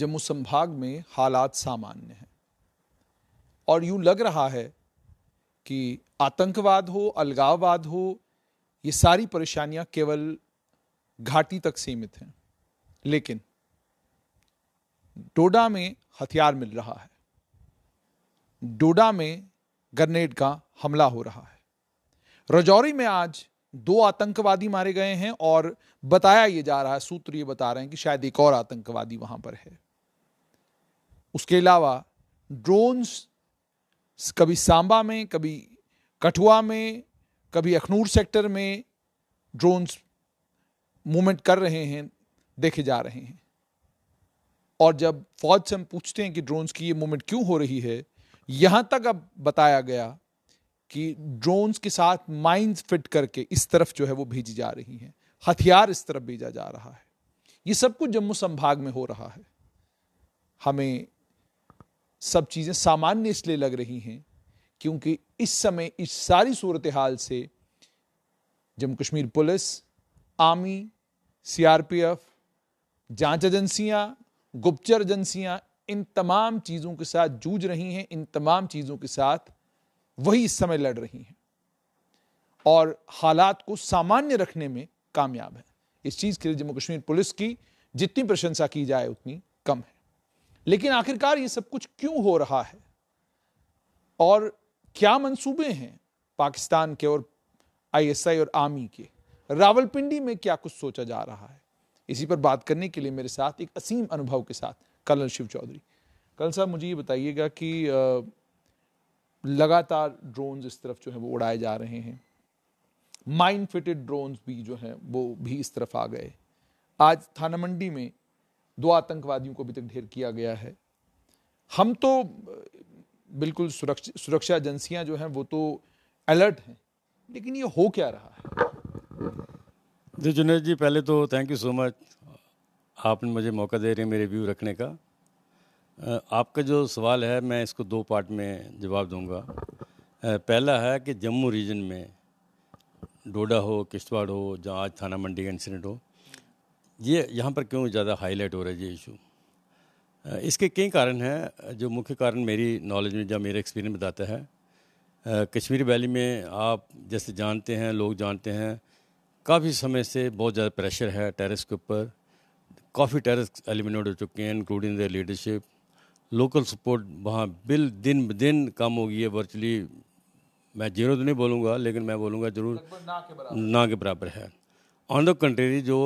जम्मू संभाग में हालात सामान्य हैं और यूं लग रहा है कि आतंकवाद हो अलगाववाद हो ये सारी परेशानियां केवल घाटी तक सीमित हैं लेकिन डोडा में हथियार मिल रहा है डोडा में ग्रनेड का हमला हो रहा है रजौरी में आज दो आतंकवादी मारे गए हैं और बताया ये जा रहा है सूत्र ये बता रहे हैं कि शायद एक और आतंकवादी वहां पर है उसके अलावा ड्रोन्स कभी सांबा में कभी कठुआ में कभी अखनूर सेक्टर में ड्रोन्स मूवमेंट कर रहे हैं देखे जा रहे हैं और जब फौज से हम पूछते हैं कि ड्रोन्स की ये मूवमेंट क्यों हो रही है यहां तक अब बताया गया कि ड्रोन्स के साथ माइंस फिट करके इस तरफ जो है वो भेजी जा रही हैं हथियार इस तरफ भेजा जा रहा है ये सब कुछ जम्मू संभाग में हो रहा है हमें सब चीज़ें सामान्य इसलिए लग रही हैं क्योंकि इस समय इस सारी सूरत हाल से Jammu Kashmir police army CRPF जांच एजेंसियां गुप्तचर एजेंसियां इन तमाम चीज़ों के साथ जूझ रही हैं इन तमाम चीज़ों के साथ वही इस समय लड़ रही हैं और हालात को सामान्य रखने में कामयाब है इस चीज़ के लिए जम्मू कश्मीर पुलिस की जितनी प्रशंसा की जाए उतनी कम है लेकिन आखिरकार ये सब कुछ क्यों हो रहा है और क्या मंसूबे हैं पाकिस्तान के और आईएसआई और आर्मी के रावलपिंडी में क्या कुछ सोचा जा रहा है इसी पर बात करने के लिए मेरे साथ एक असीम अनुभव के साथ कर्नल शिव चौधरी कर्नल साहब मुझे ये बताइएगा कि आ, लगातार ड्रोन्स इस तरफ जो है वो उड़ाए जा रहे हैं माइंड फिटेड ड्रोन्स भी जो हैं वो भी इस तरफ आ गए आज थाना मंडी में दो आतंकवादियों को अभी तक ढेर किया गया है हम तो बिल्कुल सुरक्षा सुरक्षा एजेंसियां जो हैं वो तो अलर्ट हैं लेकिन ये हो क्या रहा है जी जुनेद जी पहले तो थैंक यू सो मच आपने मुझे मौका दे रहे हैं मेरे व्यू रखने का आपका जो सवाल है मैं इसको दो पार्ट में जवाब दूंगा पहला है कि जम्मू रीजन में डोडा हो किश्तवाड़ हो जहाँ आज थाना मंडी का इंसिडेंट हो ये यहाँ पर क्यों ज़्यादा हाईलाइट हो रहा है ये इशू इसके कई कारण हैं जो मुख्य कारण मेरी नॉलेज में जब मेरे एक्सपीरियंस बताता है कश्मीर वैली में आप जैसे जानते हैं लोग जानते हैं काफ़ी समय से बहुत ज़्यादा प्रेशर है टेरिस के ऊपर काफ़ी टेरिस एलिमिनेट हो चुके हैं including the leadership local support वहाँ बिल दिन ब दिन कम हो गई है वर्चुअली मैं जीरो तो नहीं बोलूँगा लेकिन मैं बोलूँगा जरूर ना के बराबर है ऑन द कंट्री जो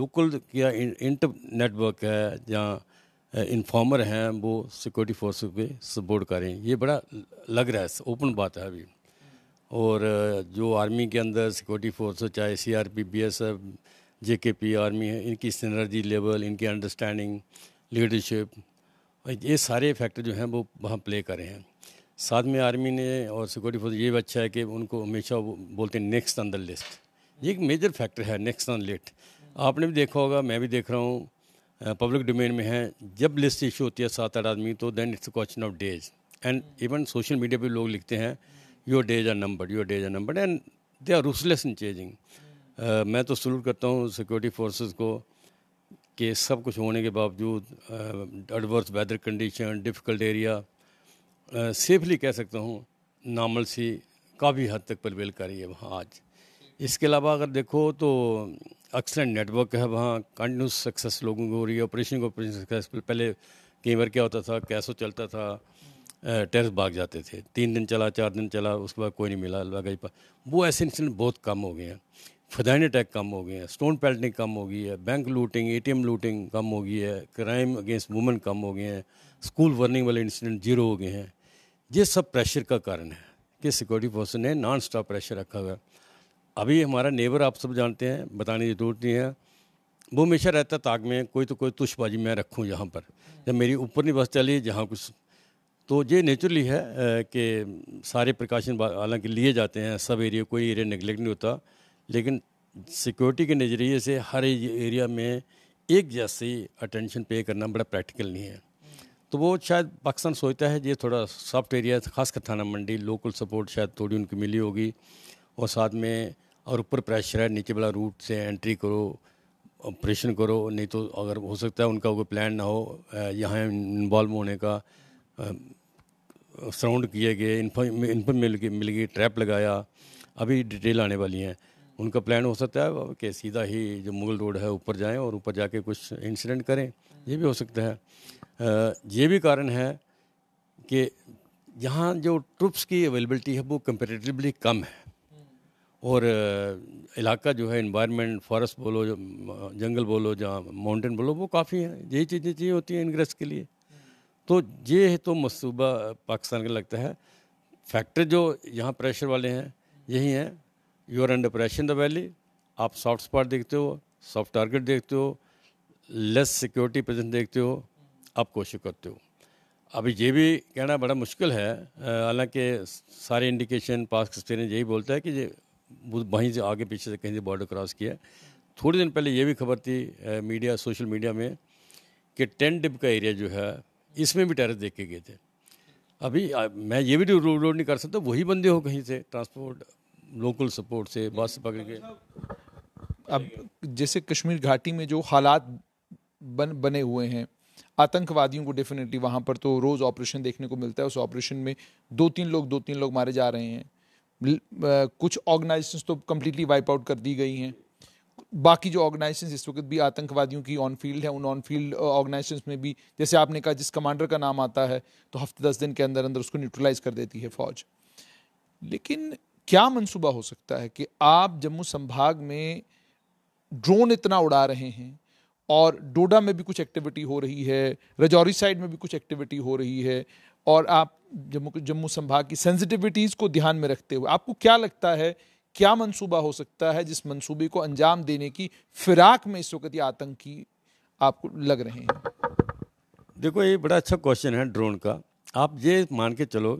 लोकल या इंटर नेटवर्क है जहाँ इन्फॉर्मर हैं वो सिक्योरिटी फोर्स पे सपोर्ट करें ये बड़ा लग रहा है ओपन बात है अभी और जो आर्मी के अंदर सिक्योरिटी फोर्स चाहे C R P B S F J K P army है इनकी सिनर्जी लेवल इनकी अंडरस्टैंडिंग लीडरशिप ये सारे फैक्टर जो हैं वो वहाँ प्ले कर रहे हैं साथ में आर्मी ने और सिक्योरिटी फोर्स ये भी अच्छा है कि उनको हमेशा बोलते हैं नेक्स्ट ऑन द लिस्ट ये एक मेजर फैक्टर है नेक्स्ट ऑन लिस्ट आपने भी देखा होगा मैं भी देख रहा हूँ पब्लिक डोमेन में है जब लिस्ट इशू होती है सात आठ आदमी तो then it's question of days and even social media पर लोग लिखते हैं your days are number your days are number and they are ruthless in changing मैं तो सलूट करता हूँ सिक्योरिटी फोर्सेज को कि सब कुछ होने के बावजूद adverse weather condition difficult area safely कह सकता हूँ नॉर्मल सी काफ़ी हद तक प्रवेल कर रही है वहाँ आज इसके अलावा अगर देखो तो एक्सलेंट नेटवर्क है वहाँ कंटिन्यूस सक्सेस लोगों को हो रही है ऑपरेशन को ऑपरेशन सक्सेसफुल पहले कई बार क्या होता था कैसो चलता था टेरस भाग जाते थे तीन दिन चला चार दिन चला उसके बाद कोई नहीं मिला लगा वो ऐसे इंसिडेंट बहुत कम हो गए हैं फदाइन अटैक कम हो गए हैं स्टोन पेल्टिंग कम हो गई है बैंक लूटिंग एम लूटिंग कम हो गई है क्राइम अगेंस्ट वुमेन कम हो गए हैं स्कूल वर्निंग वाले इंसिडेंट जीरो हो गए हैं ये सब प्रेशर का कारण है कि सिक्योरिटी फोर्स ने नॉन स्टॉप प्रेशर रखा हुआ अभी हमारा नेबर आप सब जानते हैं बताने की जरूरत नहीं है वो हमेशा रहता ताक में कोई तो कोई तुशबाजी मैं रखूँ यहाँ पर जब मेरी ऊपर नहीं बस चली जहाँ कुछ तो ये नेचुरली है कि सारे प्रकाशन हालांकि लिए जाते हैं सब एरिया कोई एरिया निगलेक्ट नहीं होता लेकिन सिक्योरिटी के नज़रिए से हर एरिया में एक जैसी अटेंशन पे करना बड़ा प्रैक्टिकल नहीं है तो वो शायद पाकिस्तान सोचता है ये थोड़ा सॉफ्ट एरिया ख़ास खासकर थाना मंडी लोकल सपोर्ट शायद थोड़ी उनकी मिली होगी और साथ में और ऊपर प्रेशर है नीचे वाला रूट से एंट्री करो ऑपरेशन करो नहीं तो अगर हो सकता है उनका कोई प्लान ना हो यहाँ इन्वॉल्व होने का सराउंड किए गए इन्फॉर्म मिल गई ट्रैप लगाया अभी डिटेल आने वाली हैं उनका प्लान हो सकता है कि सीधा ही जो मुगल रोड है ऊपर जाएं और ऊपर जाके कुछ इंसिडेंट करें ये भी हो सकता है ये भी कारण है कि यहाँ जो ट्रुप्स की अवेलेबिलिटी है वो कंपेरेटिवली कम है और इलाका जो है इन्वायरमेंट फॉरेस्ट बोलो जंगल बोलो जहाँ माउंटेन बोलो वो काफ़ी है यही चीज़ें चाहिए होती हैं इनग्रेस के लिए तो ये तो मनसूबा पाकिस्तान का लगता है फैक्टर जो यहाँ प्रेशर वाले हैं यही हैं you are under pressure in the valley आप सॉफ्ट स्पॉट देखते हो सॉफ्ट टारगेट देखते हो लेस सिक्योरिटी प्रेजेंट देखते हो आप कोशिश करते हो अभी ये भी कहना बड़ा मुश्किल है हालांकि सारे इंडिकेशन पास एक्सपीरियंस यही बोलता है कि ये वहीं से आगे पीछे से कहीं से बॉर्डर क्रॉस किया थोड़ी दिन पहले ये भी खबर थी मीडिया सोशल मीडिया में कि टेंट डिप का एरिया जो है इसमें भी टेरिस देख के गए थे अभी मैं ये भी तो रोड नहीं कर सकता वही बंदे हो कहीं से ट्रांसपोर्ट लोकल सपोर्ट से बस पकड़ के अब जैसे कश्मीर घाटी में जो हालात बन बने हुए हैं आतंकवादियों को डेफिनेटली वहाँ पर तो रोज़ ऑपरेशन देखने को मिलता है उस ऑपरेशन में दो तीन लोग दो तीन लोग मारे जा रहे हैं कुछ ऑर्गेनाइजेशन तो कम्प्लीटली वाइप आउट कर दी गई हैं बाकी जो ऑर्गेनाइजेशन इस वक्त भी आतंकवादियों की ऑन फील्ड है उन ऑन फील्ड ऑर्गेनाइजेशन में भी जैसे आपने कहा जिस कमांडर का नाम आता है तो हफ्ते दस दिन के अंदर अंदर उसको न्यूट्रलाइज कर देती है फौज लेकिन क्या मंसूबा हो सकता है कि आप जम्मू संभाग में ड्रोन इतना उड़ा रहे हैं और डोडा में भी कुछ एक्टिविटी हो रही है रजौरी साइड में भी कुछ एक्टिविटी हो रही है और आप जम्मू जम्मू संभाग की सेंसिटिविटीज़ को ध्यान में रखते हुए आपको क्या लगता है क्या मंसूबा हो सकता है जिस मंसूबे को अंजाम देने की फिराक में इस वक्त ये आतंकी आपको लग रहे हैं देखो ये बड़ा अच्छा क्वेश्चन है ड्रोन का आप ये मान के चलो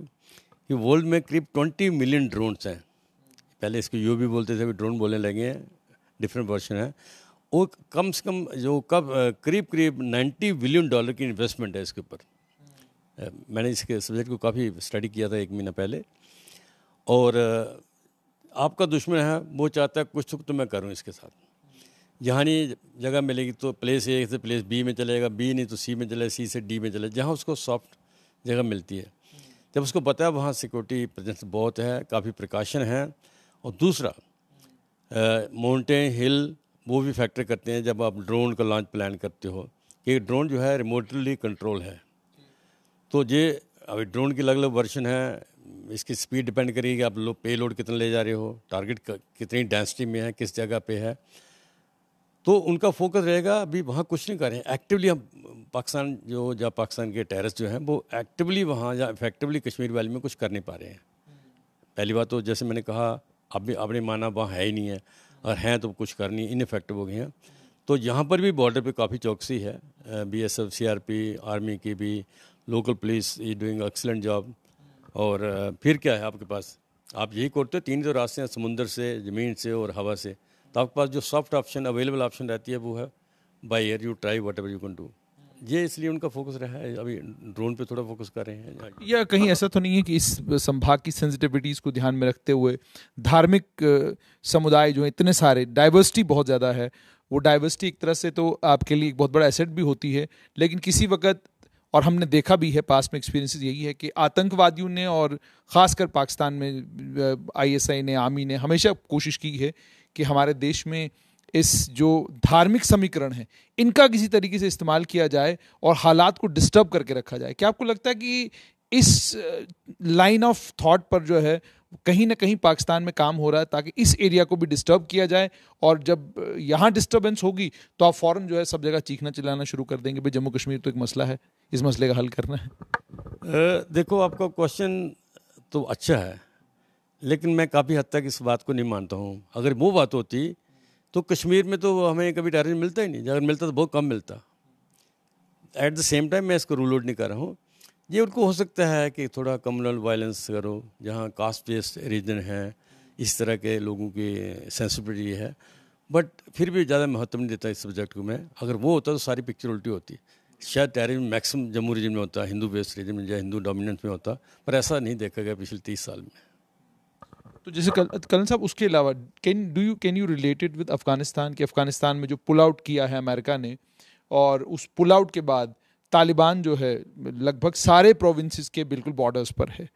कि वर्ल्ड में करीब ट्वेंटी मिलियन ड्रोन्स हैं पहले इसको यू भी बोलते थे अभी ड्रोन बोलने लगे हैं डिफरेंट वर्जन है वो कम से कम जो कब करीब करीब 90 बिलियन डॉलर की इन्वेस्टमेंट है इसके ऊपर मैंने इसके सब्जेक्ट को काफ़ी स्टडी किया था एक महीना पहले और आपका दुश्मन है वो चाहता है कुछ तो मैं करूँ इसके साथ जहाँ नहीं जगह मिलेगी तो प्लेस ए से प्लेस बी में चलेगा बी नहीं तो सी में चले सी से डी में चले जहाँ उसको सॉफ्ट जगह मिलती है जब उसको बताया वहाँ सिक्योरिटी प्रेजेंस बहुत है काफ़ी प्रिकॉशन है और दूसरा माउंटेन हिल वो भी फैक्टर करते हैं जब आप ड्रोन का लॉन्च प्लान करते हो कि ड्रोन जो है रिमोटली कंट्रोल है तो ये अभी ड्रोन की अलग अलग वर्जन है इसकी स्पीड डिपेंड करेगी आप लोग पे लोड कितना ले जा रहे हो टारगेट कितनी डेंसिटी में है किस जगह पे है तो उनका फोकस रहेगा अभी वहाँ कुछ नहीं करें एक्टिवली हम पाकिस्तान जो या पाकिस्तान के टेरिस जो हैं वो एक्टिवली वहाँ या इफेक्टिवली कश्मीर वैली में कुछ कर नहीं पा रहे हैं पहली बात तो जैसे मैंने कहा अब भी आपने माना वहाँ है ही नहीं है और हैं तो कुछ कर नहीं इनफेक्टिव हो गए हैं तो यहाँ पर भी बॉर्डर पे काफ़ी चौकसी है B S F C R P army की भी local police is doing excellent job और फिर क्या है आपके पास आप यही करते हो तीन जो तो रास्ते हैं समुंदर से ज़मीन से और हवा से तो आपके पास जो सॉफ्ट ऑप्शन अवेलेबल ऑप्शन रहती है वो है by air you try whatever you can do ये इसलिए उनका फोकस रहा है अभी ड्रोन पे थोड़ा फोकस कर रहे हैं या कहीं ऐसा तो नहीं है कि इस संभाग की सेंसिटिविटीज़ को ध्यान में रखते हुए धार्मिक समुदाय जो इतने सारे डाइवर्सिटी बहुत ज़्यादा है वो डाइवर्सिटी एक तरह से तो आपके लिए एक बहुत बड़ा एसेट भी होती है लेकिन किसी वक्त और हमने देखा भी है पास में एक्सपीरियंस यही है कि आतंकवादियों ने और ख़ासकर पाकिस्तान में आईएसआई ने आर्मी ने हमेशा कोशिश की है कि हमारे देश में इस जो धार्मिक समीकरण है इनका किसी तरीके से इस्तेमाल किया जाए और हालात को डिस्टर्ब करके रखा जाए क्या आपको लगता है कि इस लाइन ऑफ थॉट पर जो है कहीं ना कहीं पाकिस्तान में काम हो रहा है ताकि इस एरिया को भी डिस्टर्ब किया जाए और जब यहाँ डिस्टर्बेंस होगी तो आप फ़ौरन जो है सब जगह चीखना चिल्लाना शुरू कर देंगे भाई जम्मू कश्मीर तो एक मसला है इस मसले का हल करना है देखो आपका क्वेश्चन तो अच्छा है लेकिन मैं काफ़ी हद तक इस बात को नहीं मानता हूँ अगर वो बात होती तो कश्मीर में तो हमें कभी टैरिज मिलता ही नहीं अगर मिलता तो बहुत कम मिलता एट द सेम टाइम मैं इसको रूल आउट नहीं कर रहा हूँ ये उनको हो सकता है कि थोड़ा कम्युनल वायलेंस करो जहाँ कास्ट बेस्ड रीजन है इस तरह के लोगों की सेंसिटिविटी है बट फिर भी ज़्यादा महत्व नहीं देता इस सब्जेक्ट को मैं अगर वो होता तो सारी पिक्चर उल्टी होती शायद टेरिज मैक्सिमम जम्मू रीजन में होता हिंदू बेस्ड रीजन में या हिंदू डोमिनेंस में होता पर ऐसा नहीं देखा गया पिछले तीस साल में तो जैसे कल कलन साहब उसके अलावा can do you can you related with Afghanistan कि अफ़गानिस्तान में जो पुल आउट किया है अमेरिका ने और उस पुल आउट के बाद तालिबान जो है लगभग सारे प्रोविंसेस के बिल्कुल बॉर्डर्स पर है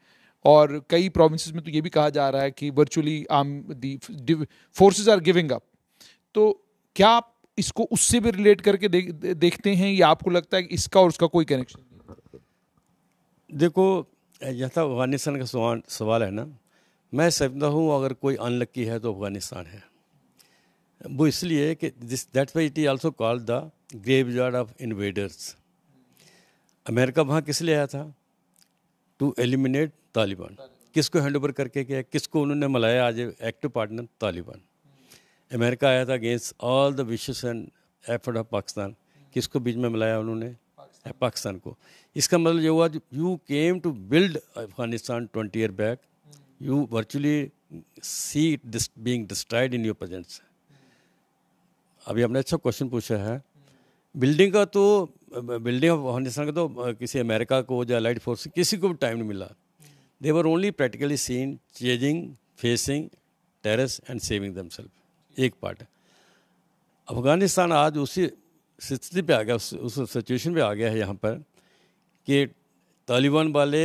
और कई प्रोविंसेस में तो ये भी कहा जा रहा है कि वर्चुअली आम the forces are giving up तो क्या आप इसको उससे भी रिलेट करके दे, दे, देखते हैं या आपको लगता है कि इसका और उसका कोई कनेक्शन देखो जैसा तो अफगानिस्तान का सवाल है ना मैं समझता हूँ अगर कोई अनलक्की है तो अफगानिस्तान है वो इसलिए कि this that way it is also called the graveyard of invaders America वहाँ किस लिए आया था टू एलिमिनेट तालिबान किसको हैंड ओवर करके गया किसको उन्होंने मलाया आज एक्टिव पार्टनर तालिबान अमेरिका आया था against all the wishes and effort of Pakistan किसको बीच में मिलाया उन्होंने पाकिस्तान को इसका मतलब ये हुआ you came to build Afghanistan twenty year back you virtually see it dis- being destroyed in your presence. अभी हमने अच्छा क्वेश्चन पूछा है बिल्डिंग का तो बिल्डिंग ऑफ अफगानिस्तान का तो किसी अमेरिका को या लाइट फोर्स किसी को भी टाइम नहीं मिला they were only practically seen chasing facing terrors and saving self एक पार्ट अफगानिस्तान आज उसी स्थिति पे आ गया उस सिचुएशन पे आ गया है यहाँ पर कि तालिबान वाले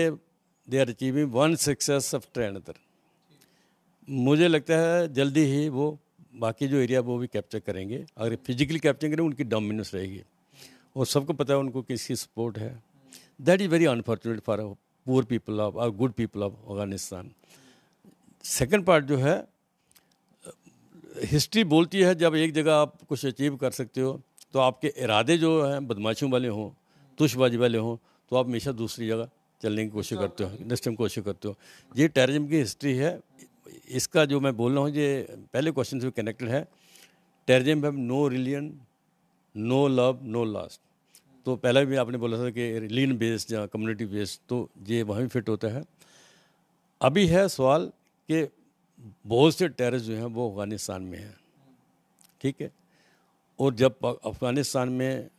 they are achieving one success of other मुझे लगता है जल्दी ही वो बाकी जो एरिया वो भी कैप्चर करेंगे अगर फिजिकली कैप्चर करें उनकी डोमिनेंस रहेगी और सबको पता है उनको किसकी सपोर्ट है that is very unfortunate for poor people of और good people of Afghanistan second part जो है हिस्ट्री बोलती है जब एक जगह आप कुछ अचीव कर सकते हो तो आपके इरादे जो हैं बदमाशों वाले हों तुशबाजी वाले हों तो आप हमेशा दूसरी जगह चलने की कोशिश हाँ। करते हो नेक्स्ट टाइम कोशिश करते हो ये टेररिज्म की हिस्ट्री है इसका जो मैं बोल रहा हूँ ये पहले क्वेश्चन से कनेक्टेड है terrorism have no religion no love no last तो पहले भी आपने बोला था कि रिलीजन बेस्ड या कम्युनिटी बेस्ड तो ये वहाँ भी फिट होता है अभी है सवाल कि बहुत से टेररिस्ट जो हैं वो अफ़गानिस्तान में हैं ठीक है और जब अफ़गानिस्तान में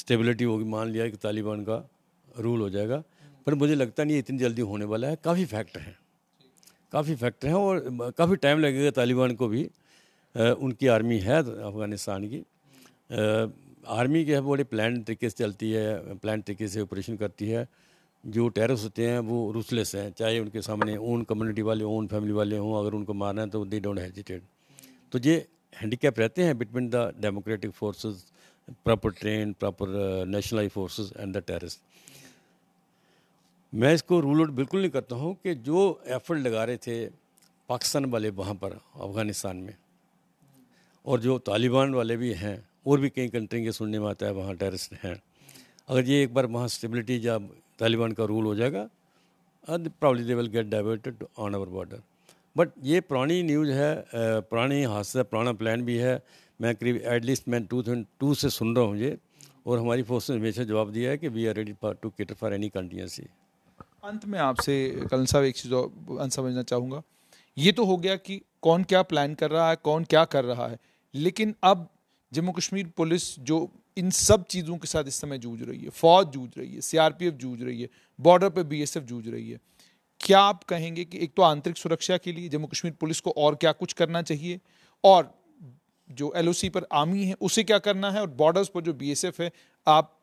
स्टेबिलिटी होगी मान लिया कि तालिबान का रूल हो जाएगा पर मुझे लगता नहीं इतनी जल्दी होने वाला है काफ़ी फैक्टर हैं काफ़ी फैक्टर हैं और काफ़ी टाइम लगेगा तालिबान को भी उनकी आर्मी है अफ़गानिस्तान की आर्मी के है बड़े प्लान तरीके से चलती है प्लान तरीके से ऑपरेशन करती है जो टेरस होते हैं वो रूसलेस हैं चाहे उनके सामने ओन कम्युनिटी वाले ओन फैमिली वाले हों अगर उनको मारना है तो दे डोंट हेजिटेट तो ये हैंडीकैप रहते हैं between the democratic forces proper train proper nationalise forces and the the मैं इसको रूल आउट बिल्कुल नहीं करता हूँ कि जो एफर्ट लगा रहे थे पाकिस्तान वाले वहाँ पर अफ़गानिस्तान में और जो तालिबान वाले भी हैं और भी कई कंट्री के सुनने में आता है वहाँ टेरिस हैं अगर ये एक बार वहाँ स्टेबिलिटी जब तालिबान का रूल हो जाएगा probably they will get diverted on our border but ये पुरानी न्यूज़ है uh, पुरानी हादसा पुराना प्लान भी है मैं करीब एटलीस्ट मैं टू थाउजेंड टू से सुन रहा हूँ ये और हमारी फोर्स ने हमेशा जवाब दिया है कि we are ready to cater for any continuity अंत में आपसे कलन साहब एक चीज़ और समझना चाहूँगा ये तो हो गया कि कौन क्या प्लान कर रहा है कौन क्या कर रहा है लेकिन अब जम्मू कश्मीर पुलिस जो इन सब चीज़ों के साथ इस समय जूझ रही है फौज जूझ रही है सीआरपीएफ जूझ रही है बॉर्डर पर बीएसएफ जूझ रही है क्या आप कहेंगे कि एक तो आंतरिक सुरक्षा के लिए जम्मू कश्मीर पुलिस को और क्या कुछ करना चाहिए और जो एलओसी पर आर्मी है उसे क्या करना है और बॉर्डर्स पर जो बीएसएफ है आप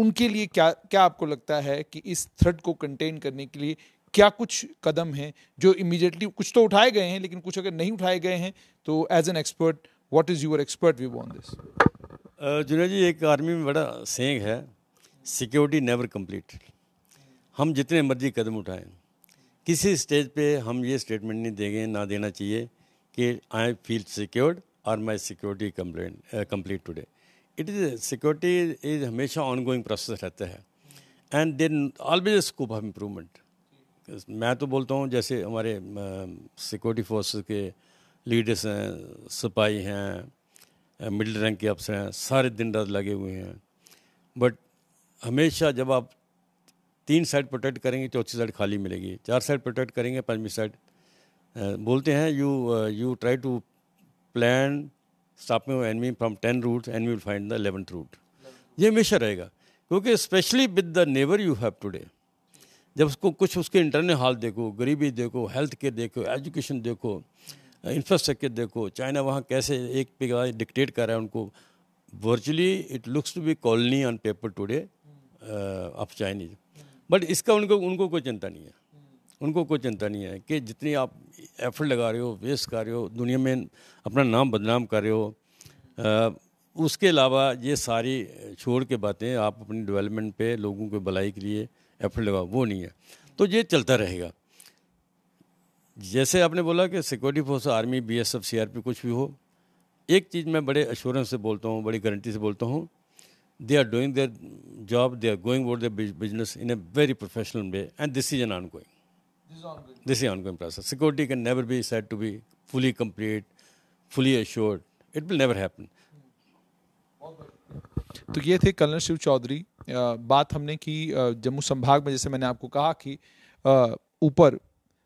उनके लिए क्या क्या आपको लगता है कि इस थ्रेड को कंटेन करने के लिए क्या कुछ कदम हैं जो इमीडिएटली कुछ तो उठाए गए हैं लेकिन कुछ अगर नहीं उठाए गए हैं तो as an expert what is your expert view on this Junaid ji एक आर्मी में बड़ा सेंग है सिक्योरिटी नेवर कम्प्लीट हम जितने मर्जी कदम उठाएं किसी स्टेज पे हम ये स्टेटमेंट नहीं देंगे ना देना चाहिए कि आई फील सिक्योर्ड और my security complaint complete today it is security is हमेशा ऑन गोइंग प्रोसेस रहता है and then always scope of improvement मैं तो बोलता हूँ जैसे हमारे सिक्योरिटी फोर्स के लीडर्स हैं सिपाही हैं मिडिल रैंक के अफसर हैं सारे दिन रात लगे हुए हैं बट हमेशा जब आप तीन साइड प्रोटेक्ट करेंगे चौथी साइड खाली मिलेगी चार साइड प्रोटेक्ट करेंगे पाँचवीं साइड बोलते हैं you you try to plan staff में वो enemy from ten route and will find the eleventh route ये हमेशा रहेगा क्योंकि specially with the neighbour you have today जब उसको कुछ उसके इंटरनल हाल देखो गरीबी देखो हेल्थ केयर देखो एजुकेशन देखो इंफ्रास्ट्रक्चर देखो चाइना वहाँ कैसे एक पिघा डिक्टेट कर रहा है उनको virtually it looks to be colony on paper today of Chinese but इसका उनको उनको कोई चिंता नहीं है उनको कोई चिंता नहीं है कि जितनी आप एफर्ट लगा रहे हो वेस्ट कर रहे हो दुनिया में अपना नाम बदनाम कर रहे हो आ, उसके अलावा ये सारी छोड़ के बातें आप अपनी डेवलपमेंट पे लोगों के भलाई के लिए एफर्ट लगाओ वो नहीं है तो ये चलता रहेगा जैसे आपने बोला कि security force army B S F C R P कुछ भी हो एक चीज़ मैं बड़े अश्योरेंस से बोलता हूँ बड़ी गारंटी से बोलता हूँ they are doing their job they are going vote their business in a very professional way and this is an ongoing This is ongoing. This is ongoing process. Security can never be said to be fully complete, fully assured. It will never happen. तो ये थे colonel Shiv Chaudhary बात हमने की जम्मू संभाग में जैसे मैंने आपको कहा कि ऊपर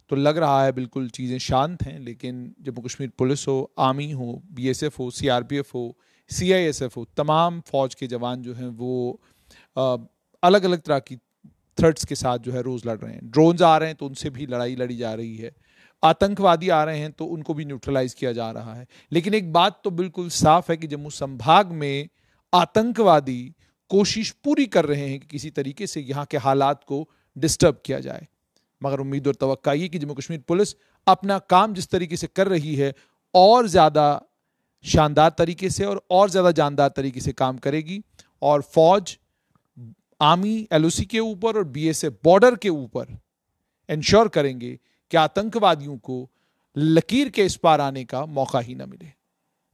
तो लग रहा है बिल्कुल चीज़ें शांत हैं लेकिन जम्मू कश्मीर पुलिस हो आर्मी हो बीएसएफ हो सीआरपीएफ हो सीआईएसएफ हो तमाम फ़ौज के जवान जो हैं वो अलग अलग तरह की थ्रेट्स के साथ जो है रोज़ लड़ रहे हैं ड्रोन्स आ रहे हैं तो उनसे भी लड़ाई लड़ी जा रही है आतंकवादी आ रहे हैं तो उनको भी न्यूट्रलाइज किया जा रहा है लेकिन एक बात तो बिल्कुल साफ है कि जम्मू संभाग में आतंकवादी कोशिश पूरी कर रहे हैं कि किसी तरीके से यहाँ के हालात को डिस्टर्ब किया जाए मगर उम्मीद और तो ये कि जम्मू कश्मीर पुलिस अपना काम जिस तरीके से कर रही है और ज़्यादा शानदार तरीके से और और ज़्यादा जानदार तरीके से काम करेगी और फौज आर्मी एलओसी के ऊपर और बीएसएफ बॉर्डर के ऊपर इंश्योर करेंगे कि आतंकवादियों को लकीर के इस पार आने का मौका ही ना मिले